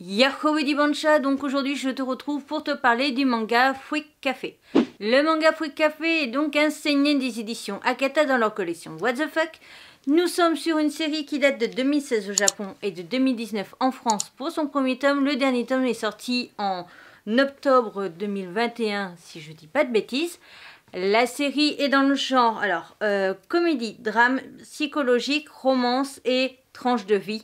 Yahoo Bansha, donc aujourd'hui je te retrouve pour te parler du manga Fruit Café. Le manga Fruit Café est donc un seinen des éditions Akata dans leur collection What the Fuck. Nous sommes sur une série qui date de 2016 au Japon et de 2019 en France pour son premier tome. Le dernier tome est sorti en octobre 2021 si je dis pas de bêtises. La série est dans le genre alors euh, comédie, drame, psychologique, romance et tranche de vie.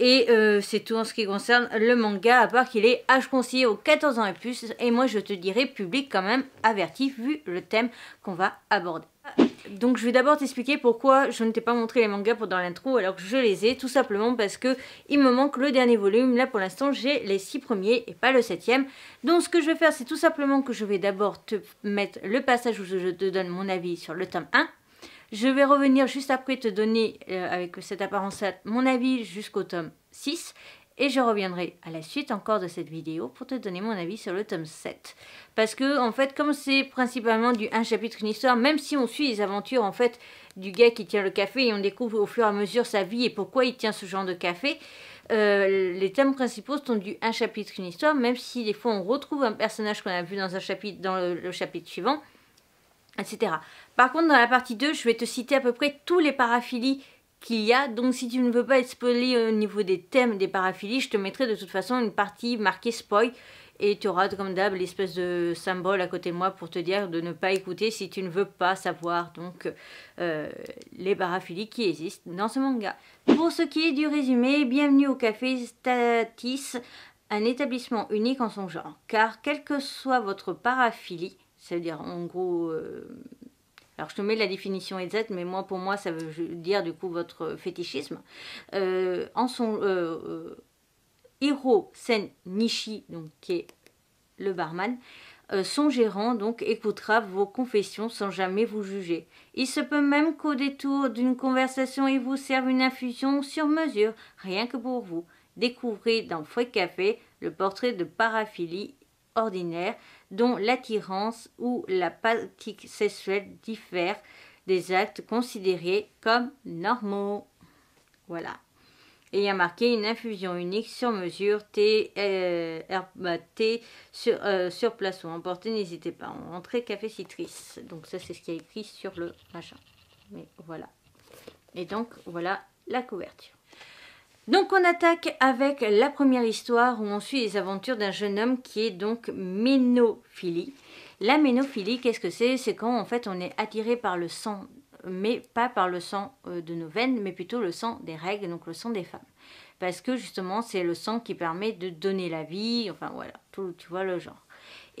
Et euh, c'est tout en ce qui concerne le manga, à part qu'il est âge conseillé aux 14 ans et plus. Et moi, je te dirais public quand même averti, vu le thème qu'on va aborder. Donc je vais d'abord t'expliquer pourquoi je ne t'ai pas montré les mangas pendant l'intro alors que je les ai, tout simplement parce que il me manque le dernier volume. Là pour l'instant j'ai les 6 premiers et pas le 7ème. Donc ce que je vais faire c'est tout simplement que je vais d'abord te mettre le passage où je te donne mon avis sur le tome 1 je vais revenir juste après te donner, euh, avec cette apparence-là, mon avis jusqu'au tome 6. Et je reviendrai à la suite encore de cette vidéo pour te donner mon avis sur le tome 7. Parce que, en fait, comme c'est principalement du un chapitre, une histoire, même si on suit les aventures, en fait, du gars qui tient le café et on découvre au fur et à mesure sa vie et pourquoi il tient ce genre de café, euh, les thèmes principaux sont du un chapitre, une histoire, même si des fois on retrouve un personnage qu'on a vu dans, un chapitre, dans le chapitre suivant, etc. Par contre, dans la partie 2, je vais te citer à peu près tous les paraphilies qu'il y a. Donc si tu ne veux pas être spoilé au niveau des thèmes des paraphilies, je te mettrai de toute façon une partie marquée spoil. Et tu auras comme d'hab l'espèce de symbole à côté de moi pour te dire de ne pas écouter si tu ne veux pas savoir donc euh, les paraphilies qui existent dans ce manga. Pour ce qui est du résumé, bienvenue au café Statis, un établissement unique en son genre. Car quelle que soit votre paraphilie, ça veut dire en gros. Euh, alors je te mets la définition exacte, mais moi pour moi ça veut dire du coup votre fétichisme. Euh, en son euh, Hiro Sen Nishi, donc qui est le barman, son gérant donc écoutera vos confessions sans jamais vous juger. Il se peut même qu'au détour d'une conversation, il vous serve une infusion sur mesure, rien que pour vous. Découvrez dans Fouet Café le portrait de paraphilie ordinaire dont l'attirance ou la pratique sexuelle diffère des actes considérés comme normaux. Voilà. Et il y a marqué une infusion unique sur mesure, T euh, bah, euh, sur, place ou emporté, n'hésitez pas. Entrée café citrice. Donc ça c'est ce qui est écrit sur le machin. Mais voilà. Et donc voilà la couverture. Donc on attaque avec la première histoire où on suit les aventures d'un jeune homme qui est donc ménophilie. La ménophilie, qu'est-ce que c'est C'est quand en fait on est attiré par le sang, mais pas par le sang euh, de nos veines, mais plutôt le sang des règles, donc le sang des femmes. Parce que justement c'est le sang qui permet de donner la vie, enfin voilà, tout, tu vois le genre.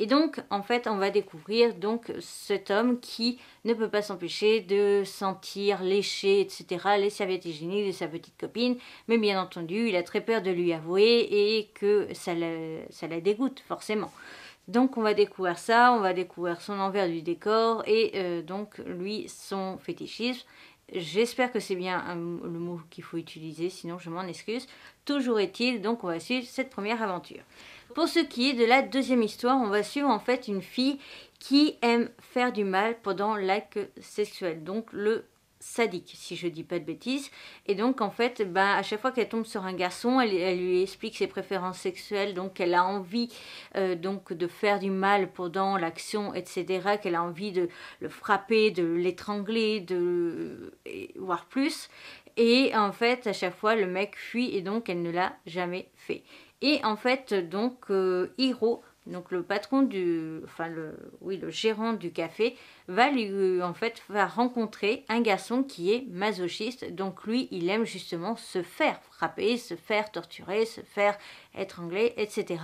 Et donc, en fait, on va découvrir donc cet homme qui ne peut pas s'empêcher de sentir, lécher, etc. les serviettes hygiéniques de sa petite copine. Mais bien entendu, il a très peur de lui avouer et que ça la, dégoûte, forcément. Donc on va découvrir ça, on va découvrir son envers du décor et euh, donc lui son fétichisme. J'espère que c'est bien euh, le mot qu'il faut utiliser, sinon je m'en excuse. Toujours est-il, donc on va suivre cette première aventure. Pour ce qui est de la deuxième histoire, on va suivre en fait une fille qui aime faire du mal pendant l'acte sexuel, donc le sadique, si je ne dis pas de bêtises. Et donc, en fait, ben, à chaque fois qu'elle tombe sur un garçon, elle, lui explique ses préférences sexuelles, donc qu'elle a envie euh, donc de faire du mal pendant l'action, etc., qu'elle a envie de le frapper, de l'étrangler, de euh, voir voire plus. Et en fait, à chaque fois, le mec fuit et donc elle ne l'a jamais fait. Et en fait, donc, euh, Hiro, donc le patron du, enfin le, oui, le gérant du café va lui euh, en fait va rencontrer un garçon qui est masochiste. Donc lui, il aime justement se faire frapper, se faire torturer, se faire étrangler, etc.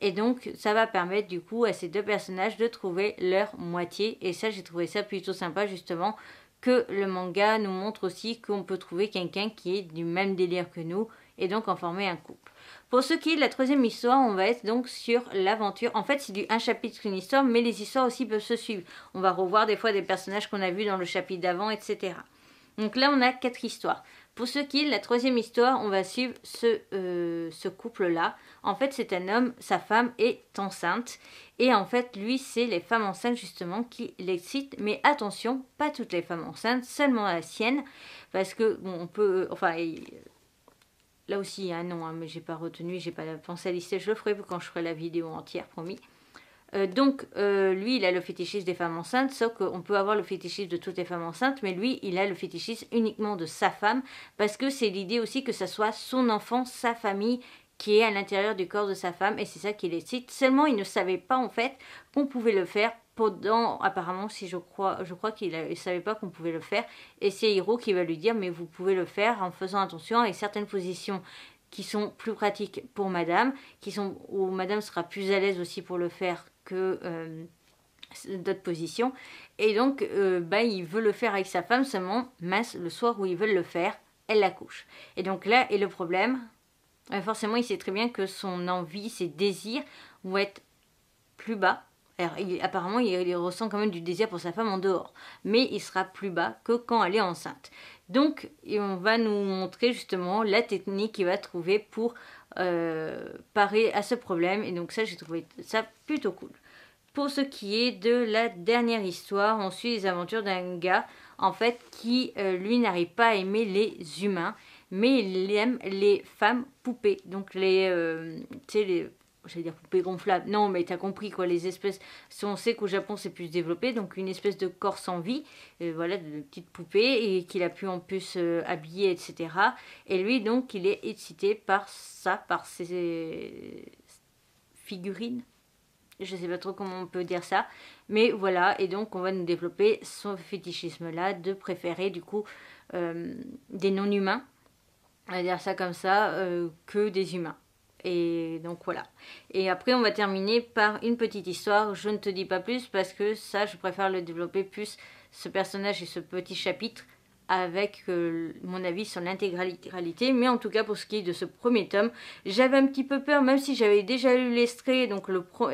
Et donc ça va permettre du coup à ces deux personnages de trouver leur moitié. Et ça, j'ai trouvé ça plutôt sympa justement que le manga nous montre aussi qu'on peut trouver quelqu'un qui est du même délire que nous et donc en former un couple. Pour ce qui est de la troisième histoire, on va être donc sur l'aventure. En fait, c'est du un chapitre, une histoire, mais les histoires aussi peuvent se suivre. On va revoir des fois des personnages qu'on a vus dans le chapitre d'avant, etc. Donc là, on a quatre histoires. Pour ce qui est de la troisième histoire, on va suivre euh, ce, couple-là. En fait, c'est un homme, sa femme est enceinte. Et en fait, lui, c'est les femmes enceintes justement qui l'excitent. Mais attention, pas toutes les femmes enceintes, seulement la sienne. Parce que, bon, on peut. Enfin. Il, Là aussi, un nom, hein, mais j'ai pas retenu, j'ai pas pensé à lister. Je le ferai quand je ferai la vidéo entière, promis. Euh, donc, euh, lui, il a le fétichisme des femmes enceintes, sauf qu'on peut avoir le fétichisme de toutes les femmes enceintes, mais lui, il a le fétichisme uniquement de sa femme, parce que c'est l'idée aussi que ça soit son enfant, sa famille, qui est à l'intérieur du corps de sa femme, et c'est ça qu'il l'excite. Seulement, il ne savait pas, en fait, qu'on pouvait le faire pendant, apparemment, si je crois, je crois qu'il ne savait pas qu'on pouvait le faire. Et c'est Hiro qui va lui dire, mais vous pouvez le faire en faisant attention à certaines positions qui sont plus pratiques pour madame, qui sont où madame sera plus à l'aise aussi pour le faire que euh, d'autres positions. Et donc, euh, bah, il veut le faire avec sa femme seulement, mince, le soir où ils veulent le faire, elle la couche Et donc là est le problème. Euh, forcément, il sait très bien que son envie, ses désirs vont être plus bas alors, apparemment, il, ressent quand même du désir pour sa femme en dehors, mais il sera plus bas que quand elle est enceinte. Donc, on va nous montrer justement la technique qu'il va trouver pour euh, parer à ce problème. Et donc ça, j'ai trouvé ça plutôt cool. Pour ce qui est de la dernière histoire, on suit les aventures d'un gars en fait qui euh, lui n'arrive pas à aimer les humains, mais il aime les femmes poupées, donc les, euh, les j'allais dire poupée gonflable, non mais t'as compris quoi, les espèces, on sait qu'au Japon c'est plus développé, donc une espèce de corps sans vie, euh, voilà, de petites poupées et qu'il a pu en plus euh, habiller, etc. Et lui donc il est excité par ça, par ses euh, figurines, je sais pas trop comment on peut dire ça, mais voilà, et donc on va nous développer son fétichisme là, de préférer du coup des non-humains, on va dire ça comme ça, que des humains. Et donc voilà. Et après, on va terminer par une petite histoire. Je ne te dis pas plus parce que ça, je préfère le développer plus, ce personnage et ce petit chapitre, avec euh, mon avis sur l'intégralité. Mais en tout cas, pour ce qui est de ce premier tome, j'avais un petit peu peur, même si j'avais déjà lu l'extrait, donc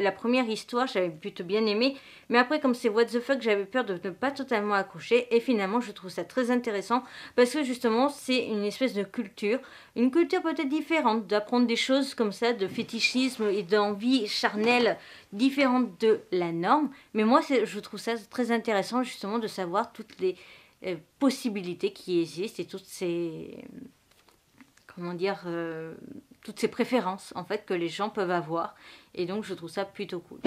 la première histoire, j'avais plutôt bien aimé. Mais après, comme c'est What the fuck, j'avais peur de ne pas totalement accrocher. Et finalement, je trouve ça très intéressant parce que justement, c'est une espèce de culture, une culture peut-être différente, d'apprendre des choses comme ça, de fétichisme et d'envie charnelle différente de la norme. Mais moi, je trouve ça très intéressant justement de savoir toutes les euh, possibilités qui existent et toutes ces euh, comment dire euh, toutes ces préférences en fait que les gens peuvent avoir et donc je trouve ça plutôt cool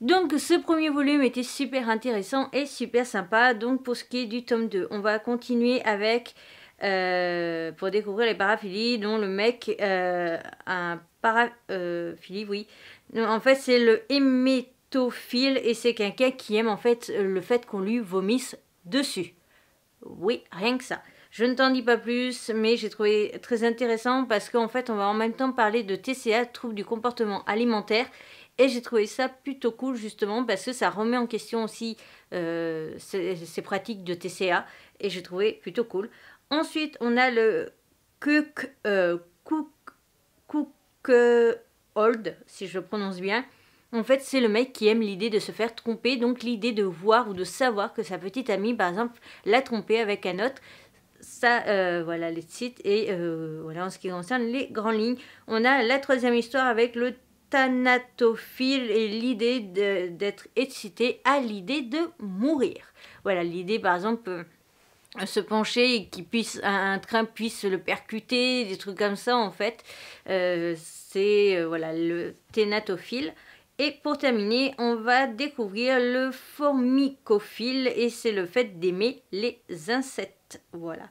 donc ce premier volume était super intéressant et super sympa donc pour ce qui est du tome 2 on va continuer avec pour découvrir les paraphilies dont le mec un paraphilie oui en fait c'est le hémétophile et c'est quelqu'un qui aime en fait le fait qu'on lui vomisse dessus. Oui, rien que ça. Je ne t'en dis pas plus, mais j'ai trouvé très intéressant parce qu'en fait, on va en même temps parler de TCA, troubles du comportement alimentaire, et j'ai trouvé ça plutôt cool justement parce que ça remet en question aussi euh, ces, pratiques de TCA et j'ai trouvé plutôt cool. Ensuite, on a le Cook, euh, cook, cook euh, Old, si je le prononce bien, en fait, c'est le mec qui aime l'idée de se faire tromper, donc l'idée de voir ou de savoir que sa petite amie, par exemple, l'a trompé avec un autre. Ça, euh, voilà les sites. Et euh, voilà, en ce qui concerne les grandes lignes, on a la troisième histoire avec le thanatophile et l'idée d'être excité à l'idée de mourir. Voilà, l'idée, par exemple euh, se pencher et qu'il puisse un, train puisse le percuter des trucs comme ça en fait c'est voilà le thanatophile. Et pour terminer, on va découvrir le formicophile et c'est le fait d'aimer les insectes. Voilà.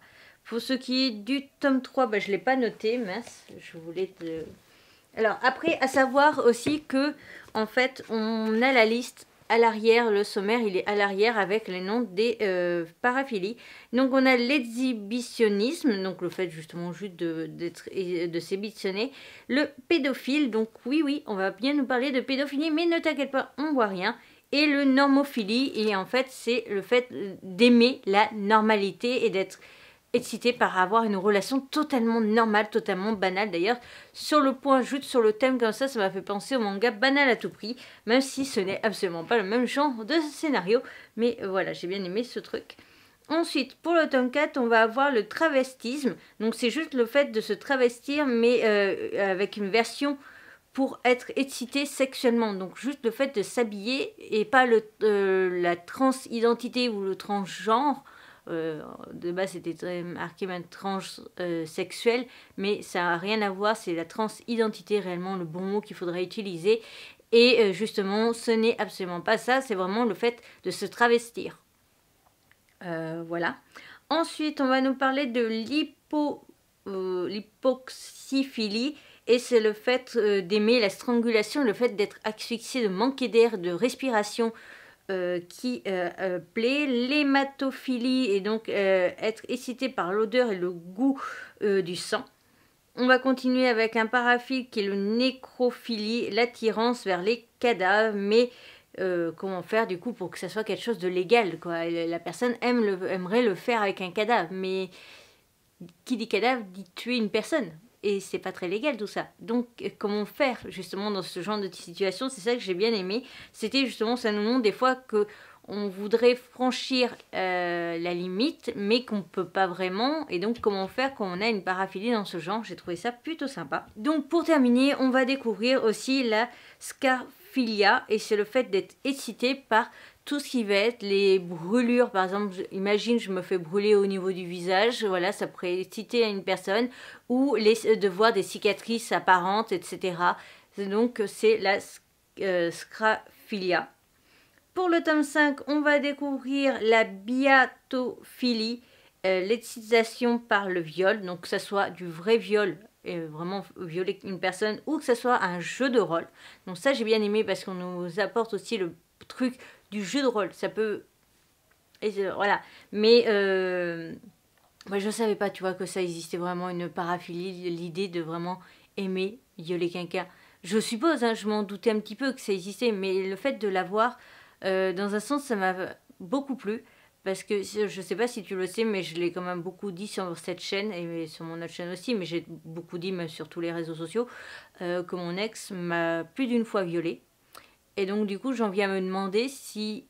Pour ce qui est du tome 3, bah, je ne l'ai pas noté, mince, je voulais... Alors après, à savoir aussi que, en fait, on a la liste à l'arrière, le sommaire il est à l'arrière avec les noms des euh, paraphilies. Donc on a l'exhibitionnisme, donc le fait justement juste de, de, Le pédophile, donc oui oui, on va bien nous parler de pédophilie, mais ne t'inquiète pas, on voit rien. Et le normophilie, et en fait c'est le fait d'aimer la normalité et d'être excité par avoir une relation totalement normale, totalement banale d'ailleurs. Sur le point, juste sur le thème comme ça, ça m'a fait penser au manga banal à tout prix, même si ce n'est absolument pas le même genre de scénario. Mais voilà, j'ai bien aimé ce truc. Ensuite, pour le tome 4, on va avoir le travestisme. Donc c'est juste le fait de se travestir, mais euh, avec une version pour être excité sexuellement. Donc juste le fait de s'habiller et pas euh, la transidentité ou le transgenre euh, de base c'était très marqué même euh, mais ça n'a rien à voir, c'est la transidentité réellement le bon mot qu'il faudrait utiliser. Et euh, justement, ce n'est absolument pas ça, c'est vraiment le fait de se travestir. voilà. Ensuite, on va nous parler de l'hypoxiphilie et c'est le fait d'aimer la strangulation, le fait d'être asphyxié, de manquer d'air, de respiration, euh, qui euh, euh, plaît, l'hématophilie et donc être excité par l'odeur et le goût du sang. On va continuer avec un paraphile qui est le nécrophilie, l'attirance vers les cadavres, mais comment faire du coup pour que ça soit quelque chose de légal quoi. La personne aimerait le faire avec un cadavre, mais qui dit cadavre dit tuer une personne et c'est pas très légal tout ça. Donc euh, comment faire justement dans ce genre de situation C'est ça que j'ai bien aimé. C'était justement ça nous montre des fois que on voudrait franchir euh, la limite mais qu'on peut pas vraiment et donc comment faire quand on a une paraphilie dans ce genre j'ai trouvé ça plutôt sympa donc pour terminer on va découvrir aussi la scarphilia et c'est le fait d'être excité par tout ce qui va être les brûlures, par exemple, imagine je me fais brûler au niveau du visage, voilà, ça pourrait exciter à une personne, ou les, euh, de voir des cicatrices apparentes, etc. Donc euh, c'est la euh, scraphilia. Pour le tome 5, on va découvrir la biatophilie, l'excitation par le viol, donc que ce soit du vrai viol et vraiment violer une personne ou que ce soit un jeu de rôle. Donc ça j'ai bien aimé parce qu'on nous apporte aussi le truc du jeu de rôle. Ça peut... voilà. Mais... Euh, moi, je ne savais pas, tu vois, que ça existait vraiment une paraphilie, l'idée de vraiment aimer violer quelqu'un. Je suppose, hein, je m'en doutais un petit peu que ça existait, mais le fait de l'avoir, euh, dans un sens, ça m'a beaucoup plu. Parce que je ne sais pas si tu le sais, mais je l'ai quand même beaucoup dit sur cette chaîne et sur mon autre chaîne aussi, mais j'ai beaucoup dit même sur tous les réseaux sociaux euh, que mon ex m'a plus d'une fois violé. Et donc du coup, j'en viens à me demander si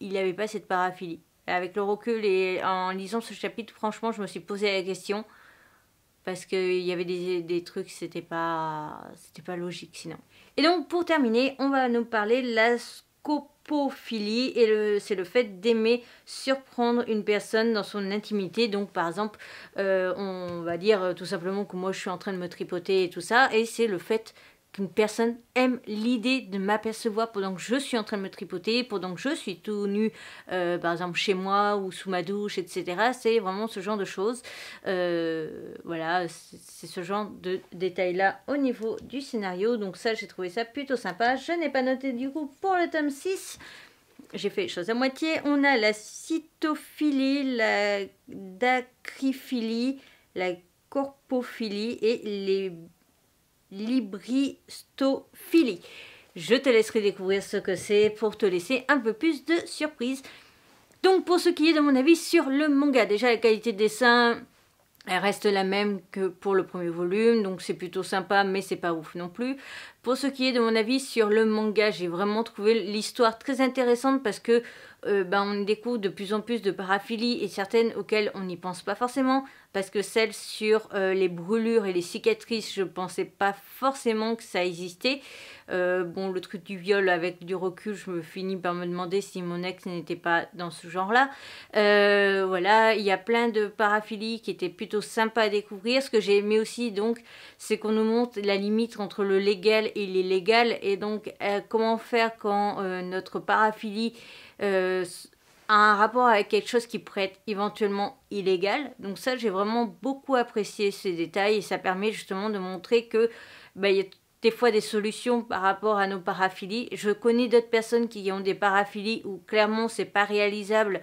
il avait pas cette paraphilie. Avec le recul et en lisant ce chapitre, franchement, je me suis posé la question parce qu'il y avait des, trucs, c'était pas, pas logique sinon. Et donc pour terminer, on va nous parler de la scopophilie et c'est le fait d'aimer surprendre une personne dans son intimité. Donc par exemple, euh, on va dire euh, tout simplement que moi je suis en train de me tripoter et tout ça, et c'est le fait qu'une personne aime l'idée de m'apercevoir pendant que je suis en train de me tripoter, pendant que je suis tout nu, euh, par exemple chez moi ou sous ma douche, etc. C'est vraiment ce genre de choses. Euh, voilà, c'est ce genre de détails-là au niveau du scénario. Donc ça, j'ai trouvé ça plutôt sympa. Je n'ai pas noté du coup pour le tome 6. J'ai fait les choses à moitié. On a la cytophilie, la dacryphilie, la corpophilie et les libristophilie. Je te laisserai découvrir ce que c'est pour te laisser un peu plus de surprise. Donc pour ce qui est de mon avis sur le manga, déjà la qualité de dessin, elle reste la même que pour le premier volume, donc c'est plutôt sympa, mais c'est pas ouf non plus. Pour ce qui est de mon avis sur le manga, j'ai vraiment trouvé l'histoire très intéressante parce que euh, ben, on découvre de plus en plus de paraphilies et certaines auxquelles on n'y pense pas forcément parce que celle sur euh, les brûlures et les cicatrices, je pensais pas forcément que ça existait. Euh, bon, le truc du viol avec du recul, je me finis par me demander si mon ex n'était pas dans ce genre-là. Euh, voilà, il y a plein de paraphilies qui étaient plutôt sympas à découvrir. Ce que j'ai aimé aussi, donc, c'est qu'on nous montre la limite entre le légal il est légal et donc euh, comment faire quand euh, notre paraphilie euh, a un rapport avec quelque chose qui pourrait être éventuellement illégal. Donc ça, j'ai vraiment beaucoup apprécié ces détails et ça permet justement de montrer que bah, il y a des fois des solutions par rapport à nos paraphilies. Je connais d'autres personnes qui ont des paraphilies où clairement c'est pas réalisable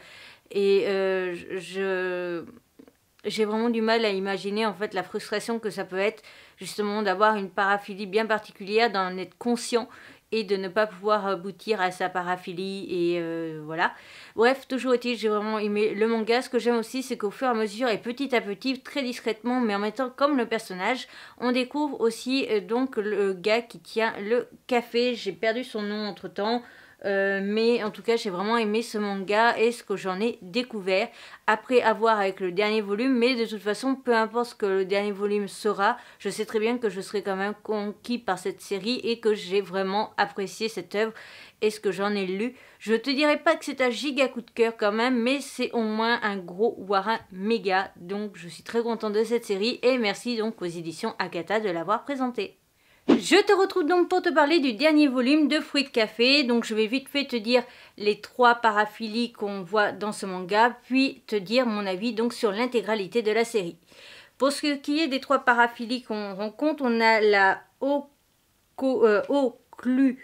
et je j'ai vraiment du mal à imaginer en fait la frustration que ça peut être justement d'avoir une paraphilie bien particulière, d'en être conscient et de ne pas pouvoir aboutir à sa paraphilie et euh, voilà. Bref, toujours est-il, j'ai vraiment aimé le manga. Ce que j'aime aussi, c'est qu'au fur et à mesure et petit à petit, très discrètement, mais en même temps comme le personnage, on découvre aussi euh, donc le gars qui tient le café. J'ai perdu son nom entre temps. Euh, mais en tout cas j'ai vraiment aimé ce manga et ce que j'en ai découvert après avoir avec le dernier volume mais de toute façon peu importe ce que le dernier volume sera je sais très bien que je serai quand même conquis par cette série et que j'ai vraiment apprécié cette œuvre et ce que j'en ai lu je te dirais pas que c'est un giga coup de cœur quand même mais c'est au moins un gros warin méga donc je suis très contente de cette série et merci donc aux éditions Akata de l'avoir présentée je te retrouve donc pour te parler du dernier volume de Fruits de Café. Donc je vais vite fait te dire les trois paraphilies qu'on voit dans ce manga, puis te dire mon avis donc sur l'intégralité de la série. Pour ce qui est des trois paraphilies qu'on rencontre, on a la euh, oclu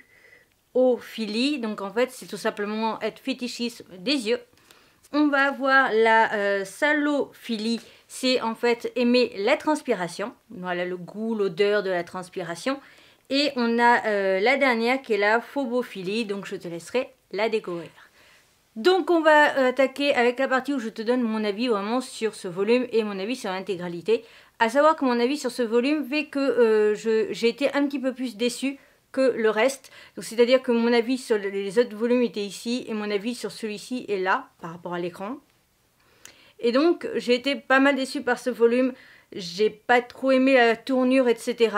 donc en fait c'est tout simplement être fétichisme des yeux on va avoir la euh, salophilie, c'est en fait aimer la transpiration, voilà le goût, l'odeur de la transpiration. Et on a euh, la dernière qui est la phobophilie, donc je te laisserai la découvrir. Donc on va euh, attaquer avec la partie où je te donne mon avis vraiment sur ce volume et mon avis sur l'intégralité. A savoir que mon avis sur ce volume fait que j'ai été un petit peu plus déçue que le reste. Donc c'est-à-dire que mon avis sur les autres volumes était ici et mon avis sur celui-ci est là par rapport à l'écran. Et donc j'ai été pas mal déçue par ce volume. J'ai pas trop aimé la tournure, etc.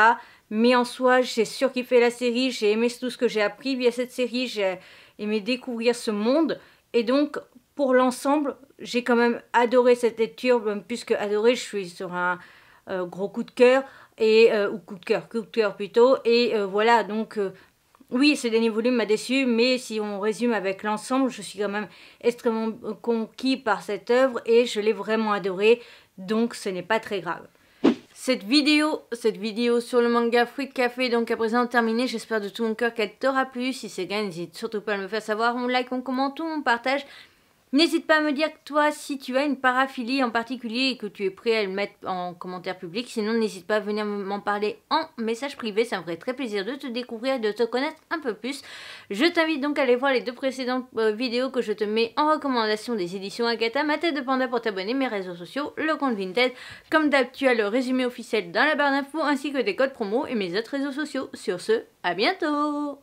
Mais en soi, j'ai surkiffé la série, j'ai aimé tout ce que j'ai appris via cette série, j'ai aimé découvrir ce monde. Et donc, pour l'ensemble, j'ai quand même adoré cette lecture, même plus que adoré, je suis sur un euh, gros coup de cœur et euh, ou coup de cœur, coup de cœur plutôt. Et euh, voilà, donc euh, oui, ce dernier volume m'a déçu, mais si on résume avec l'ensemble, je suis quand même extrêmement conquis par cette œuvre et je l'ai vraiment adoré donc ce n'est pas très grave. Cette vidéo, cette vidéo sur le manga Fruit Café est donc à présent terminée. J'espère de tout mon cœur qu'elle t'aura plu. Si c'est le cas, n'hésite surtout pas à me faire savoir. On like, on commente, on partage. N'hésite pas à me dire toi si tu as une paraphilie en particulier et que tu es prêt à le mettre en commentaire public. Sinon, n'hésite pas à venir m'en parler en message privé. Ça me ferait très plaisir de te découvrir et de te connaître un peu plus. Je t'invite donc à aller voir les deux précédentes euh, vidéos que je te mets en recommandation des éditions Agatha, ma tête de panda pour t'abonner, mes réseaux sociaux, le compte Vinted. Comme d'hab, tu as le résumé officiel dans la barre d'infos ainsi que des codes promo et mes autres réseaux sociaux. Sur ce, à bientôt